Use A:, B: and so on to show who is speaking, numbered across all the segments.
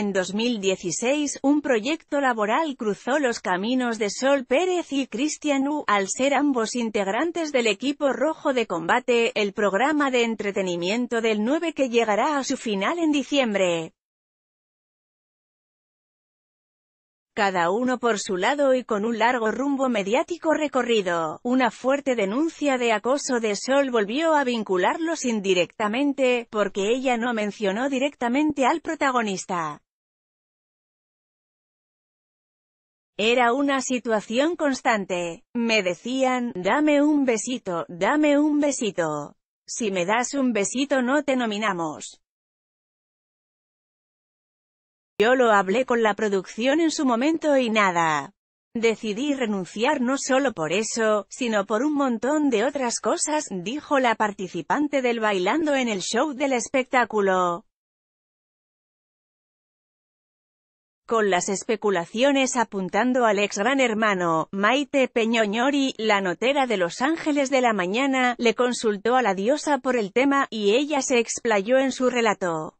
A: En 2016, un proyecto laboral cruzó los caminos de Sol Pérez y Cristian U, al ser ambos integrantes del equipo rojo de combate, el programa de entretenimiento del 9 que llegará a su final en diciembre. cada uno por su lado y con un largo rumbo mediático recorrido. Una fuerte denuncia de acoso de Sol volvió a vincularlos indirectamente, porque ella no mencionó directamente al protagonista. Era una situación constante. Me decían, dame un besito, dame un besito. Si me das un besito no te nominamos. Yo lo hablé con la producción en su momento y nada. Decidí renunciar no solo por eso, sino por un montón de otras cosas, dijo la participante del Bailando en el Show del Espectáculo. con las especulaciones apuntando al ex gran hermano, Maite Peñoñori, la notera de Los Ángeles de la Mañana, le consultó a la diosa por el tema, y ella se explayó en su relato.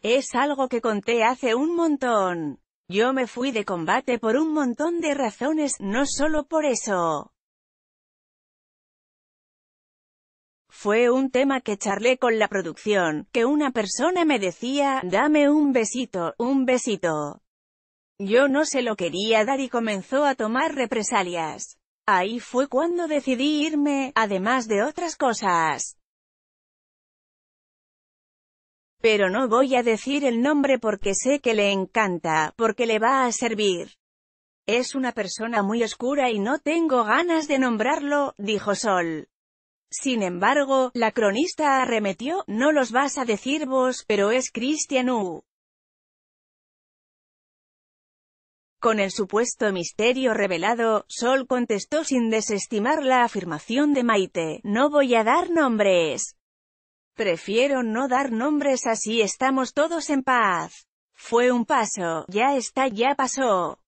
A: Es algo que conté hace un montón. Yo me fui de combate por un montón de razones, no solo por eso. Fue un tema que charlé con la producción, que una persona me decía, dame un besito, un besito. Yo no se lo quería dar y comenzó a tomar represalias. Ahí fue cuando decidí irme, además de otras cosas. Pero no voy a decir el nombre porque sé que le encanta, porque le va a servir. Es una persona muy oscura y no tengo ganas de nombrarlo, dijo Sol. Sin embargo, la cronista arremetió, no los vas a decir vos, pero es Christian U. Con el supuesto misterio revelado, Sol contestó sin desestimar la afirmación de Maite, «No voy a dar nombres. Prefiero no dar nombres así estamos todos en paz. Fue un paso, ya está ya pasó.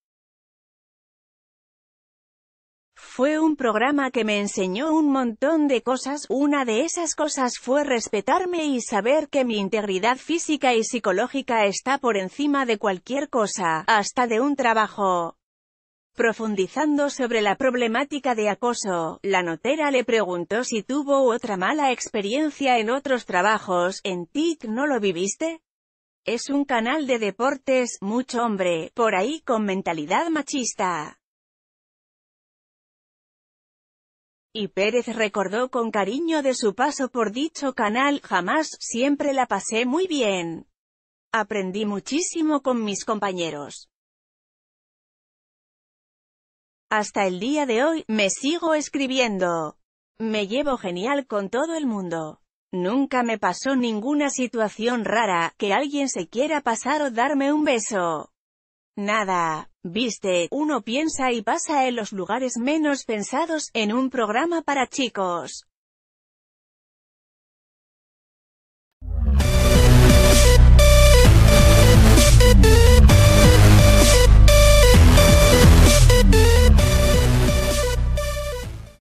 A: Fue un programa que me enseñó un montón de cosas, una de esas cosas fue respetarme y saber que mi integridad física y psicológica está por encima de cualquier cosa, hasta de un trabajo. Profundizando sobre la problemática de acoso, la notera le preguntó si tuvo otra mala experiencia en otros trabajos, ¿en TIC no lo viviste? Es un canal de deportes, mucho hombre, por ahí con mentalidad machista. Y Pérez recordó con cariño de su paso por dicho canal, jamás, siempre la pasé muy bien. Aprendí muchísimo con mis compañeros. Hasta el día de hoy, me sigo escribiendo. Me llevo genial con todo el mundo. Nunca me pasó ninguna situación rara, que alguien se quiera pasar o darme un beso. Nada, viste, uno piensa y pasa en los lugares menos pensados, en un programa para chicos.